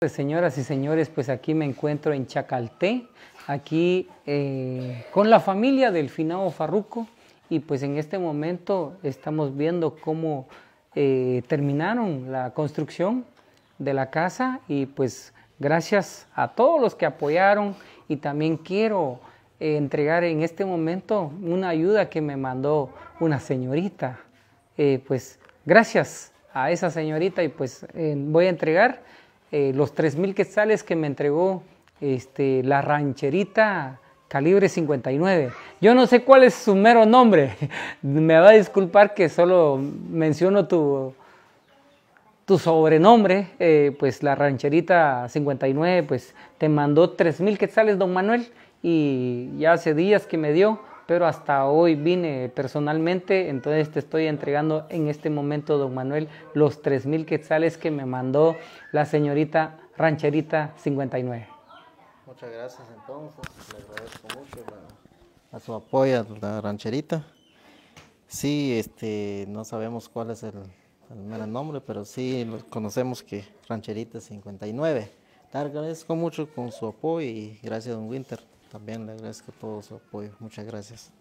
Pues, señoras y señores, pues aquí me encuentro en Chacalté, aquí eh, con la familia del finado Farruco y pues en este momento estamos viendo cómo eh, terminaron la construcción de la casa y pues gracias a todos los que apoyaron y también quiero eh, entregar en este momento una ayuda que me mandó una señorita, pues gracias a esa señorita y pues voy a entregar eh, los los 3.000 quetzales que me entregó este, la rancherita calibre 59. Yo no sé cuál es su mero nombre. me va a disculpar que solo menciono tu, tu sobrenombre. Eh, pues la rancherita 59 pues te mandó 3.000 quetzales, don Manuel. Y ya hace días que me dio pero hasta hoy vine personalmente, entonces te estoy entregando en este momento, don Manuel, los 3.000 quetzales que me mandó la señorita rancherita 59. Muchas gracias entonces, le agradezco mucho a su apoyo a la rancherita. Sí, este, no sabemos cuál es el, el nombre, pero sí conocemos que rancherita 59. Te agradezco mucho con su apoyo y gracias, don Winter. También le agradezco todo su apoyo. Muchas gracias.